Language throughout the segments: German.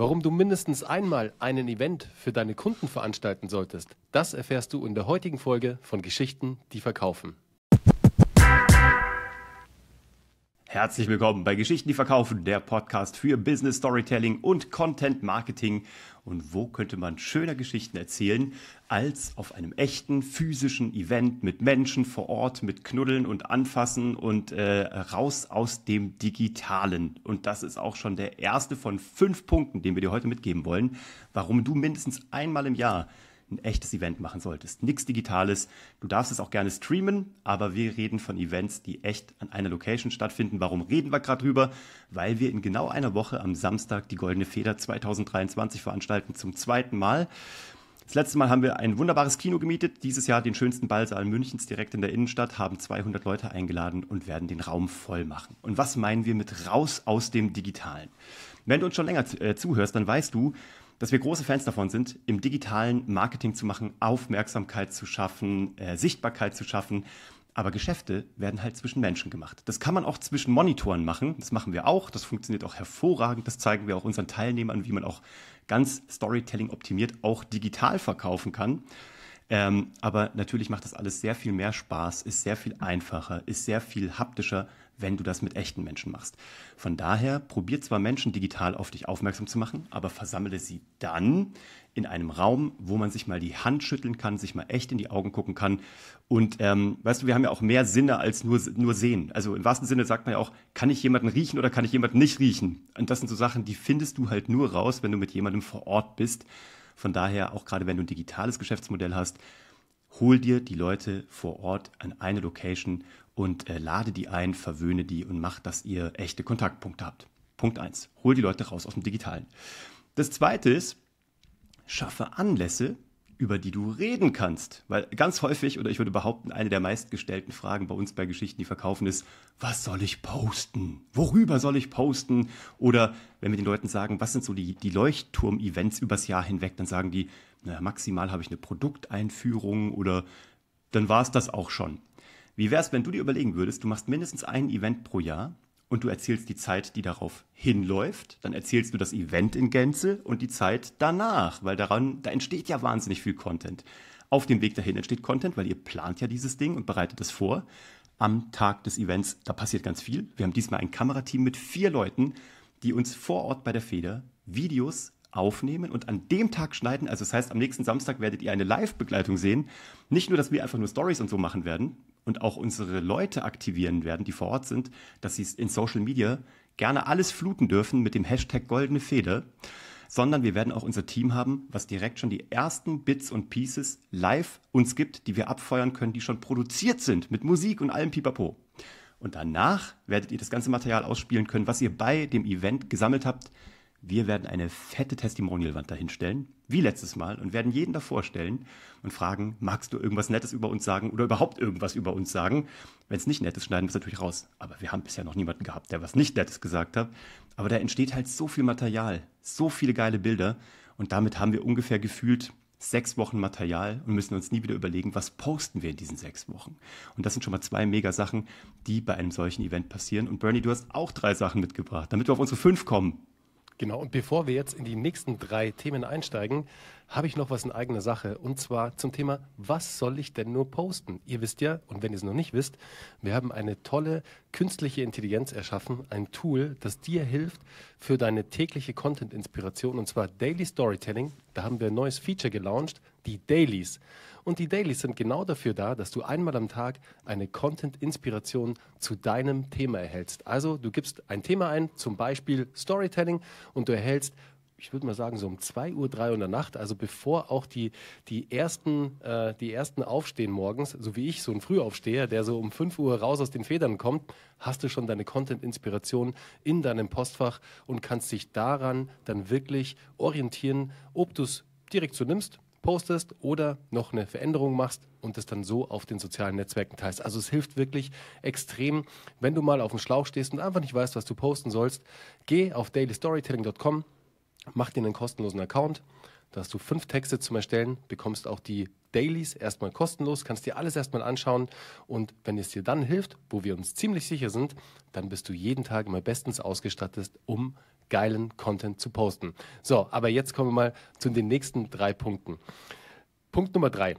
Warum du mindestens einmal einen Event für deine Kunden veranstalten solltest, das erfährst du in der heutigen Folge von Geschichten, die verkaufen. Herzlich willkommen bei Geschichten, die verkaufen, der Podcast für Business Storytelling und Content Marketing. Und wo könnte man schöner Geschichten erzählen als auf einem echten physischen Event mit Menschen vor Ort, mit Knuddeln und Anfassen und äh, raus aus dem Digitalen. Und das ist auch schon der erste von fünf Punkten, den wir dir heute mitgeben wollen, warum du mindestens einmal im Jahr ein echtes Event machen solltest. Nichts Digitales. Du darfst es auch gerne streamen, aber wir reden von Events, die echt an einer Location stattfinden. Warum reden wir gerade drüber? Weil wir in genau einer Woche am Samstag die Goldene Feder 2023 veranstalten zum zweiten Mal. Das letzte Mal haben wir ein wunderbares Kino gemietet, dieses Jahr den schönsten Ballsaal Münchens direkt in der Innenstadt, haben 200 Leute eingeladen und werden den Raum voll machen. Und was meinen wir mit raus aus dem Digitalen? Wenn du uns schon länger äh, zuhörst, dann weißt du, dass wir große Fans davon sind, im digitalen Marketing zu machen, Aufmerksamkeit zu schaffen, äh, Sichtbarkeit zu schaffen. Aber Geschäfte werden halt zwischen Menschen gemacht. Das kann man auch zwischen Monitoren machen. Das machen wir auch. Das funktioniert auch hervorragend. Das zeigen wir auch unseren Teilnehmern, wie man auch ganz Storytelling optimiert, auch digital verkaufen kann. Ähm, aber natürlich macht das alles sehr viel mehr Spaß, ist sehr viel einfacher, ist sehr viel haptischer, wenn du das mit echten Menschen machst. Von daher, probier zwar Menschen digital auf dich aufmerksam zu machen, aber versammle sie dann in einem Raum, wo man sich mal die Hand schütteln kann, sich mal echt in die Augen gucken kann. Und ähm, weißt du, wir haben ja auch mehr Sinne als nur, nur sehen. Also im wahrsten Sinne sagt man ja auch, kann ich jemanden riechen oder kann ich jemanden nicht riechen? Und das sind so Sachen, die findest du halt nur raus, wenn du mit jemandem vor Ort bist. Von daher, auch gerade wenn du ein digitales Geschäftsmodell hast, hol dir die Leute vor Ort an eine Location und äh, lade die ein, verwöhne die und mach, dass ihr echte Kontaktpunkte habt. Punkt 1. Hol die Leute raus aus dem Digitalen. Das zweite ist, schaffe Anlässe, über die du reden kannst. Weil ganz häufig, oder ich würde behaupten, eine der meistgestellten Fragen bei uns bei Geschichten, die verkaufen, ist, was soll ich posten? Worüber soll ich posten? Oder wenn wir den Leuten sagen, was sind so die, die Leuchtturm-Events übers Jahr hinweg, dann sagen die, naja, maximal habe ich eine Produkteinführung oder dann war es das auch schon. Wie wäre es, wenn du dir überlegen würdest, du machst mindestens ein Event pro Jahr und du erzählst die Zeit, die darauf hinläuft, dann erzählst du das Event in Gänze und die Zeit danach, weil daran, da entsteht ja wahnsinnig viel Content. Auf dem Weg dahin entsteht Content, weil ihr plant ja dieses Ding und bereitet es vor. Am Tag des Events, da passiert ganz viel. Wir haben diesmal ein Kamerateam mit vier Leuten, die uns vor Ort bei der Feder Videos aufnehmen und an dem Tag schneiden. Also das heißt, am nächsten Samstag werdet ihr eine Live-Begleitung sehen. Nicht nur, dass wir einfach nur Stories und so machen werden und auch unsere Leute aktivieren werden, die vor Ort sind, dass sie in Social Media gerne alles fluten dürfen mit dem Hashtag goldene Feder, sondern wir werden auch unser Team haben, was direkt schon die ersten Bits und Pieces live uns gibt, die wir abfeuern können, die schon produziert sind mit Musik und allem Pipapo. Und danach werdet ihr das ganze Material ausspielen können, was ihr bei dem Event gesammelt habt, wir werden eine fette Testimonialwand dahinstellen, wie letztes Mal, und werden jeden davor stellen und fragen, magst du irgendwas Nettes über uns sagen oder überhaupt irgendwas über uns sagen? Wenn es nicht Nettes, schneiden wir es natürlich raus. Aber wir haben bisher noch niemanden gehabt, der was nicht Nettes gesagt hat. Aber da entsteht halt so viel Material, so viele geile Bilder. Und damit haben wir ungefähr gefühlt sechs Wochen Material und müssen uns nie wieder überlegen, was posten wir in diesen sechs Wochen. Und das sind schon mal zwei mega Sachen, die bei einem solchen Event passieren. Und Bernie, du hast auch drei Sachen mitgebracht, damit wir auf unsere fünf kommen. Genau, und bevor wir jetzt in die nächsten drei Themen einsteigen, habe ich noch was in eigener Sache. Und zwar zum Thema, was soll ich denn nur posten? Ihr wisst ja, und wenn ihr es noch nicht wisst, wir haben eine tolle künstliche Intelligenz erschaffen, ein Tool, das dir hilft für deine tägliche Content-Inspiration, und zwar Daily Storytelling. Da haben wir ein neues Feature gelauncht, die Dailies. Und die Dailies sind genau dafür da, dass du einmal am Tag eine Content-Inspiration zu deinem Thema erhältst. Also du gibst ein Thema ein, zum Beispiel Storytelling, und du erhältst ich würde mal sagen, so um 2 Uhr, 3 Uhr in der Nacht, also bevor auch die, die, ersten, äh, die ersten aufstehen morgens, so wie ich, so ein Frühaufsteher, der so um 5 Uhr raus aus den Federn kommt, hast du schon deine Content-Inspiration in deinem Postfach und kannst dich daran dann wirklich orientieren, ob du es direkt so nimmst postest oder noch eine Veränderung machst und es dann so auf den sozialen Netzwerken teilst. Also es hilft wirklich extrem, wenn du mal auf dem Schlauch stehst und einfach nicht weißt, was du posten sollst. Geh auf dailystorytelling.com, mach dir einen kostenlosen Account da hast du fünf Texte zum Erstellen, bekommst auch die Dailies erstmal kostenlos, kannst dir alles erstmal anschauen und wenn es dir dann hilft, wo wir uns ziemlich sicher sind, dann bist du jeden Tag immer bestens ausgestattet, um geilen Content zu posten. So, aber jetzt kommen wir mal zu den nächsten drei Punkten. Punkt Nummer drei.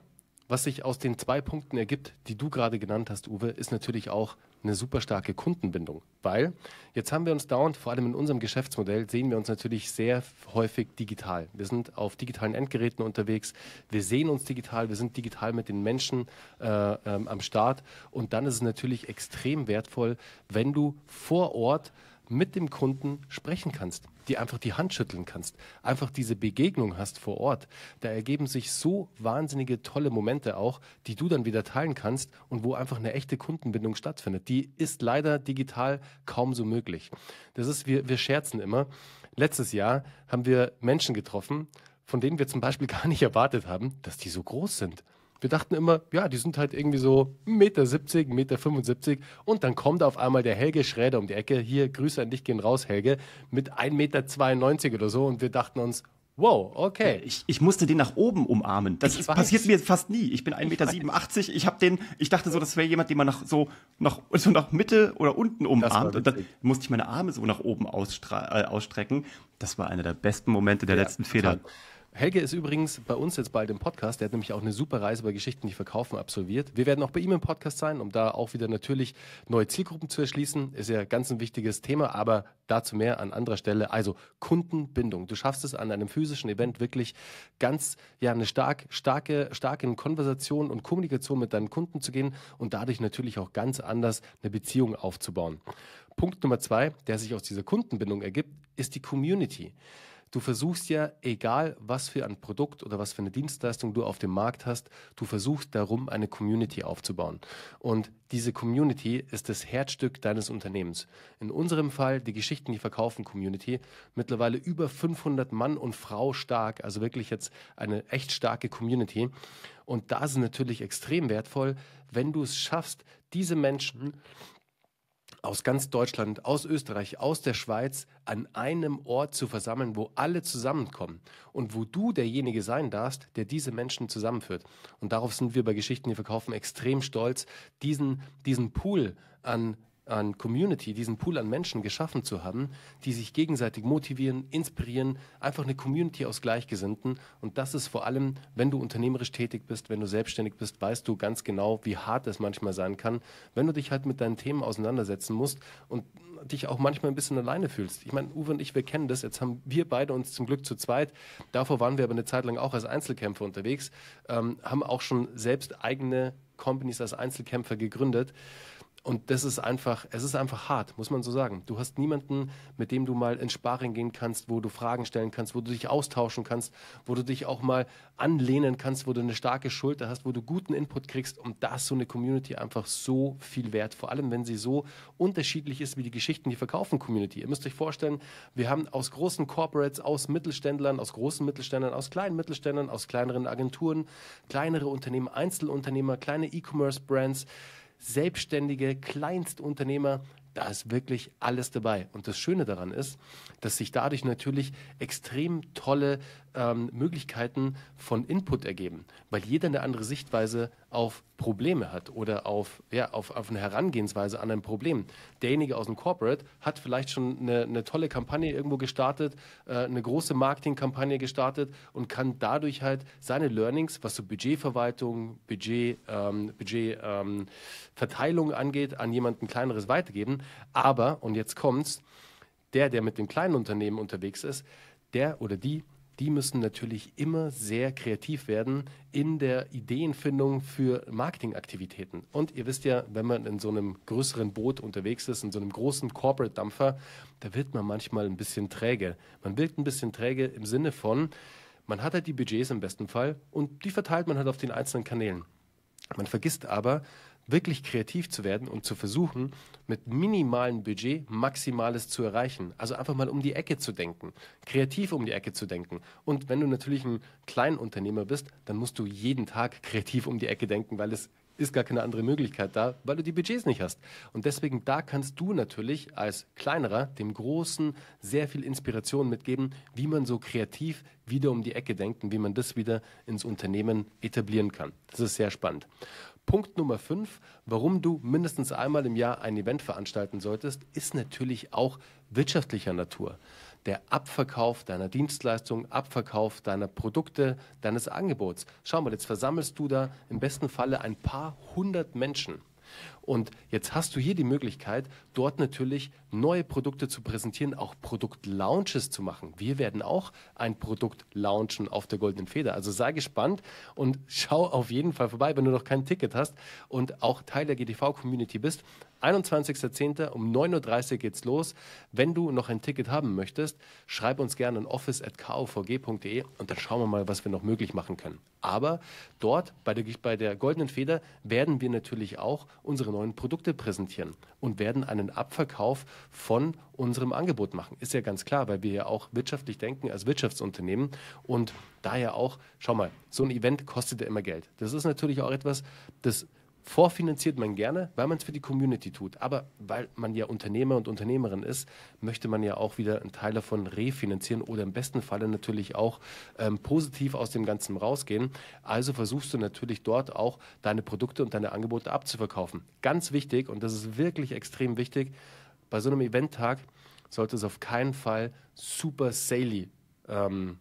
Was sich aus den zwei Punkten ergibt, die du gerade genannt hast, Uwe, ist natürlich auch eine super starke Kundenbindung, weil jetzt haben wir uns dauernd, vor allem in unserem Geschäftsmodell, sehen wir uns natürlich sehr häufig digital. Wir sind auf digitalen Endgeräten unterwegs, wir sehen uns digital, wir sind digital mit den Menschen äh, ähm, am Start und dann ist es natürlich extrem wertvoll, wenn du vor Ort mit dem Kunden sprechen kannst, die einfach die Hand schütteln kannst, einfach diese Begegnung hast vor Ort. Da ergeben sich so wahnsinnige tolle Momente auch, die du dann wieder teilen kannst und wo einfach eine echte Kundenbindung stattfindet. Die ist leider digital kaum so möglich. Das ist, wir, wir scherzen immer. Letztes Jahr haben wir Menschen getroffen, von denen wir zum Beispiel gar nicht erwartet haben, dass die so groß sind. Wir dachten immer, ja, die sind halt irgendwie so 1,70 Meter, 1,75 Meter. Und dann kommt auf einmal der Helge Schräder um die Ecke. Hier, Grüße an dich gehen raus, Helge. Mit 1,92 Meter oder so. Und wir dachten uns, Wow, okay. Ich, ich, musste den nach oben umarmen. Das ist, passiert mir fast nie. Ich bin 1,87 Meter. Ich, habe den, ich dachte so, das wäre jemand, den man nach so nach, so nach Mitte oder unten umarmt. Und dann musste ich meine Arme so nach oben äh, ausstrecken. Das war einer der besten Momente der ja, letzten Feder. Helge ist übrigens bei uns jetzt bald im Podcast. Der hat nämlich auch eine super Reise bei Geschichten, die verkaufen, absolviert. Wir werden auch bei ihm im Podcast sein, um da auch wieder natürlich neue Zielgruppen zu erschließen. Ist ja ganz ein wichtiges Thema, aber dazu mehr an anderer Stelle. Also Kundenbindung. Du schaffst es an einem physischen Event wirklich ganz, ja, eine stark, starke, starke Konversation und Kommunikation mit deinen Kunden zu gehen und dadurch natürlich auch ganz anders eine Beziehung aufzubauen. Punkt Nummer zwei, der sich aus dieser Kundenbindung ergibt, ist die Community. Du versuchst ja, egal was für ein Produkt oder was für eine Dienstleistung du auf dem Markt hast, du versuchst darum, eine Community aufzubauen. Und diese Community ist das Herzstück deines Unternehmens. In unserem Fall die Geschichten, die verkaufen Community, mittlerweile über 500 Mann und Frau stark, also wirklich jetzt eine echt starke Community. Und da sind natürlich extrem wertvoll, wenn du es schaffst, diese Menschen aus ganz Deutschland, aus Österreich, aus der Schweiz an einem Ort zu versammeln, wo alle zusammenkommen und wo du derjenige sein darfst, der diese Menschen zusammenführt. Und darauf sind wir bei Geschichten, die verkaufen, extrem stolz, diesen, diesen Pool an an Community, diesen Pool an Menschen geschaffen zu haben, die sich gegenseitig motivieren, inspirieren, einfach eine Community aus Gleichgesinnten. Und das ist vor allem, wenn du unternehmerisch tätig bist, wenn du selbstständig bist, weißt du ganz genau, wie hart es manchmal sein kann, wenn du dich halt mit deinen Themen auseinandersetzen musst und dich auch manchmal ein bisschen alleine fühlst. Ich meine, Uwe und ich, wir kennen das. Jetzt haben wir beide uns zum Glück zu zweit. Davor waren wir aber eine Zeit lang auch als Einzelkämpfer unterwegs, ähm, haben auch schon selbst eigene Companies als Einzelkämpfer gegründet und das ist einfach, es ist einfach hart, muss man so sagen. Du hast niemanden, mit dem du mal ins Sparring gehen kannst, wo du Fragen stellen kannst, wo du dich austauschen kannst, wo du dich auch mal anlehnen kannst, wo du eine starke Schulter hast, wo du guten Input kriegst. Und da ist so eine Community einfach so viel wert, vor allem wenn sie so unterschiedlich ist wie die Geschichten, die verkaufen Community. Ihr müsst euch vorstellen, wir haben aus großen Corporates, aus Mittelständlern, aus großen Mittelständlern, aus kleinen Mittelständlern, aus kleineren Agenturen, kleinere Unternehmen, Einzelunternehmer, kleine E-Commerce-Brands. Selbstständige, Kleinstunternehmer, da ist wirklich alles dabei. Und das Schöne daran ist, dass sich dadurch natürlich extrem tolle ähm, Möglichkeiten von Input ergeben, weil jeder eine andere Sichtweise auf Probleme hat oder auf, ja, auf, auf eine Herangehensweise an ein Problem. Derjenige aus dem Corporate hat vielleicht schon eine, eine tolle Kampagne irgendwo gestartet, äh, eine große Marketingkampagne gestartet und kann dadurch halt seine Learnings, was so Budgetverwaltung, Budget, ähm, Budgetverteilung ähm, angeht, an jemanden kleineres weitergeben. Aber, und jetzt kommt's, der, der mit dem kleinen Unternehmen unterwegs ist, der oder die die müssen natürlich immer sehr kreativ werden in der Ideenfindung für Marketingaktivitäten. Und ihr wisst ja, wenn man in so einem größeren Boot unterwegs ist, in so einem großen Corporate-Dampfer, da wird man manchmal ein bisschen träge. Man wirkt ein bisschen träge im Sinne von, man hat halt die Budgets im besten Fall und die verteilt man halt auf den einzelnen Kanälen. Man vergisst aber, wirklich kreativ zu werden und zu versuchen, mit minimalem Budget Maximales zu erreichen. Also einfach mal um die Ecke zu denken, kreativ um die Ecke zu denken. Und wenn du natürlich ein Kleinunternehmer bist, dann musst du jeden Tag kreativ um die Ecke denken, weil es ist gar keine andere Möglichkeit da, weil du die Budgets nicht hast. Und deswegen, da kannst du natürlich als kleinerer dem Großen sehr viel Inspiration mitgeben, wie man so kreativ wieder um die Ecke denkt und wie man das wieder ins Unternehmen etablieren kann. Das ist sehr spannend. Punkt Nummer 5, warum du mindestens einmal im Jahr ein Event veranstalten solltest, ist natürlich auch wirtschaftlicher Natur. Der Abverkauf deiner Dienstleistungen, Abverkauf deiner Produkte, deines Angebots. Schau mal, jetzt versammelst du da im besten Falle ein paar hundert Menschen. Und jetzt hast du hier die Möglichkeit, dort natürlich neue Produkte zu präsentieren, auch Produktlaunches zu machen. Wir werden auch ein Produkt launchen auf der Goldenen Feder. Also sei gespannt und schau auf jeden Fall vorbei, wenn du noch kein Ticket hast und auch Teil der GTV-Community bist. 21.10. um 9.30 Uhr geht's los. Wenn du noch ein Ticket haben möchtest, schreib uns gerne an office.kvvg.de und dann schauen wir mal, was wir noch möglich machen können. Aber dort bei der, bei der Goldenen Feder werden wir natürlich auch unsere neuen Produkte präsentieren und werden einen Abverkauf von unserem Angebot machen. Ist ja ganz klar, weil wir ja auch wirtschaftlich denken als Wirtschaftsunternehmen und daher auch, schau mal, so ein Event kostet ja immer Geld. Das ist natürlich auch etwas, das Vorfinanziert man gerne, weil man es für die Community tut. Aber weil man ja Unternehmer und Unternehmerin ist, möchte man ja auch wieder einen Teil davon refinanzieren oder im besten Falle natürlich auch ähm, positiv aus dem Ganzen rausgehen. Also versuchst du natürlich dort auch deine Produkte und deine Angebote abzuverkaufen. Ganz wichtig, und das ist wirklich extrem wichtig, bei so einem Eventtag sollte es auf keinen Fall super saley ähm,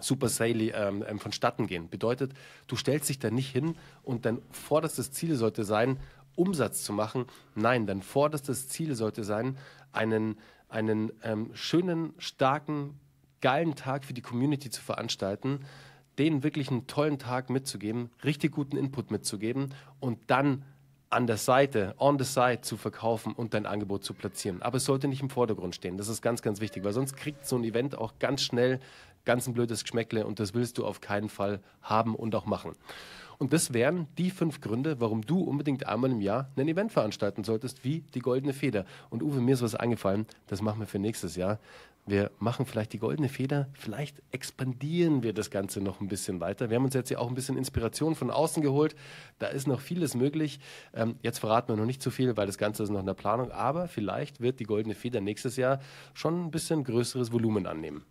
Super Sally ähm, ähm, vonstatten gehen. Bedeutet, du stellst dich da nicht hin und dein vorderstes Ziel sollte sein, Umsatz zu machen. Nein, dein vorderstes Ziel sollte sein, einen, einen ähm, schönen, starken, geilen Tag für die Community zu veranstalten, denen wirklich einen tollen Tag mitzugeben, richtig guten Input mitzugeben und dann an der Seite, on the side zu verkaufen und dein Angebot zu platzieren. Aber es sollte nicht im Vordergrund stehen. Das ist ganz, ganz wichtig, weil sonst kriegt so ein Event auch ganz schnell ganz ein blödes Geschmäckle und das willst du auf keinen Fall haben und auch machen. Und das wären die fünf Gründe, warum du unbedingt einmal im Jahr ein Event veranstalten solltest, wie die Goldene Feder. Und Uwe, mir ist was eingefallen, das machen wir für nächstes Jahr. Wir machen vielleicht die Goldene Feder, vielleicht expandieren wir das Ganze noch ein bisschen weiter. Wir haben uns jetzt ja auch ein bisschen Inspiration von außen geholt. Da ist noch vieles möglich. Ähm, jetzt verraten wir noch nicht zu viel, weil das Ganze ist noch in der Planung. Aber vielleicht wird die Goldene Feder nächstes Jahr schon ein bisschen größeres Volumen annehmen.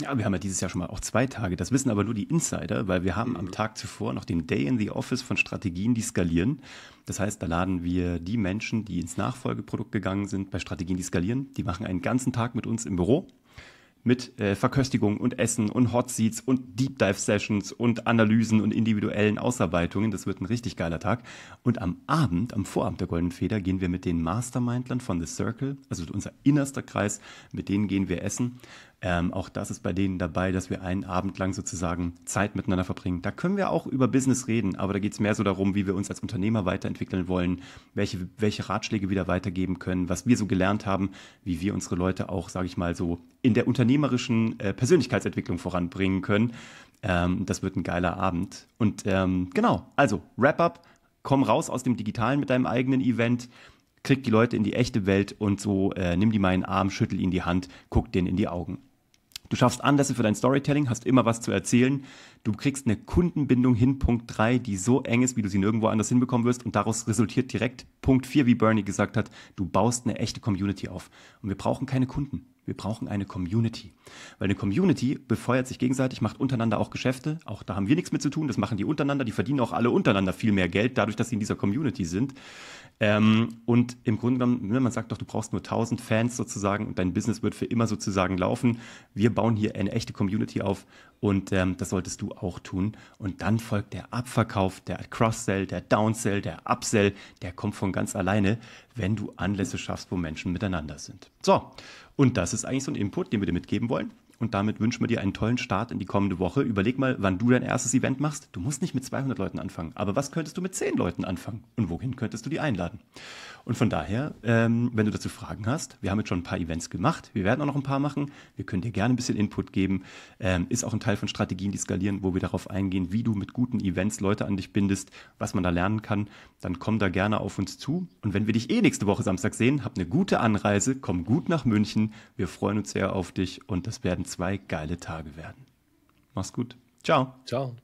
Ja, wir haben ja dieses Jahr schon mal auch zwei Tage. Das wissen aber nur die Insider, weil wir haben mhm. am Tag zuvor noch den Day in the Office von Strategien, die skalieren. Das heißt, da laden wir die Menschen, die ins Nachfolgeprodukt gegangen sind, bei Strategien, die skalieren. Die machen einen ganzen Tag mit uns im Büro mit äh, Verköstigung und Essen und Hot Seats und Deep Dive Sessions und Analysen und individuellen Ausarbeitungen. Das wird ein richtig geiler Tag. Und am Abend, am Vorabend der Golden Feder, gehen wir mit den Mastermindlern von The Circle, also unser innerster Kreis, mit denen gehen wir essen. Ähm, auch das ist bei denen dabei, dass wir einen Abend lang sozusagen Zeit miteinander verbringen. Da können wir auch über Business reden, aber da geht es mehr so darum, wie wir uns als Unternehmer weiterentwickeln wollen, welche, welche Ratschläge wir da weitergeben können, was wir so gelernt haben, wie wir unsere Leute auch, sage ich mal, so in der unternehmerischen äh, Persönlichkeitsentwicklung voranbringen können. Ähm, das wird ein geiler Abend. Und ähm, genau, also Wrap-up, komm raus aus dem Digitalen mit deinem eigenen Event krieg die Leute in die echte Welt und so äh, nimm die meinen Arm, schüttel ihnen die Hand, guck denen in die Augen. Du schaffst Anlässe für dein Storytelling, hast immer was zu erzählen. Du kriegst eine Kundenbindung hin, Punkt 3, die so eng ist, wie du sie nirgendwo anders hinbekommen wirst. Und daraus resultiert direkt Punkt 4, wie Bernie gesagt hat, du baust eine echte Community auf. Und wir brauchen keine Kunden. Wir brauchen eine Community. Weil eine Community befeuert sich gegenseitig, macht untereinander auch Geschäfte. Auch da haben wir nichts mit zu tun. Das machen die untereinander. Die verdienen auch alle untereinander viel mehr Geld, dadurch, dass sie in dieser Community sind. Ähm, und im Grunde genommen, ne, man sagt doch, du brauchst nur 1000 Fans sozusagen und dein Business wird für immer sozusagen laufen. Wir bauen hier eine echte Community auf und ähm, das solltest du auch tun. Und dann folgt der Abverkauf, der Cross-Sell, der Down-Sell, der Upsell. Der kommt von ganz alleine, wenn du Anlässe schaffst, wo Menschen miteinander sind. So. Und das ist eigentlich so ein Input, den wir dir mitgeben wollen. Und damit wünschen wir dir einen tollen Start in die kommende Woche. Überleg mal, wann du dein erstes Event machst. Du musst nicht mit 200 Leuten anfangen, aber was könntest du mit 10 Leuten anfangen? Und wohin könntest du die einladen? Und von daher, ähm, wenn du dazu Fragen hast, wir haben jetzt schon ein paar Events gemacht. Wir werden auch noch ein paar machen. Wir können dir gerne ein bisschen Input geben. Ähm, ist auch ein Teil von Strategien, die skalieren, wo wir darauf eingehen, wie du mit guten Events Leute an dich bindest, was man da lernen kann. Dann komm da gerne auf uns zu. Und wenn wir dich eh nächste Woche Samstag sehen, hab eine gute Anreise, komm gut nach München. Wir freuen uns sehr auf dich und das werden zwei geile Tage werden. Mach's gut. Ciao. Ciao.